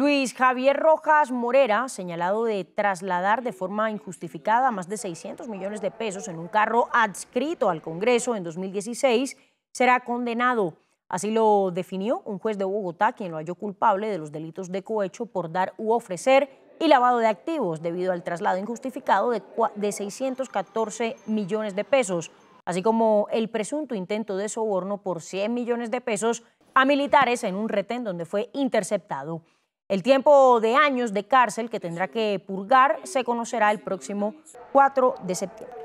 Luis Javier Rojas Morera, señalado de trasladar de forma injustificada más de 600 millones de pesos en un carro adscrito al Congreso en 2016, será condenado. Así lo definió un juez de Bogotá, quien lo halló culpable de los delitos de cohecho por dar u ofrecer y lavado de activos debido al traslado injustificado de, 614 millones de pesos, así como el presunto intento de soborno por 100 millones de pesos a militares en un retén donde fue interceptado. El tiempo de años de cárcel que tendrá que purgar se conocerá el próximo 4 de septiembre.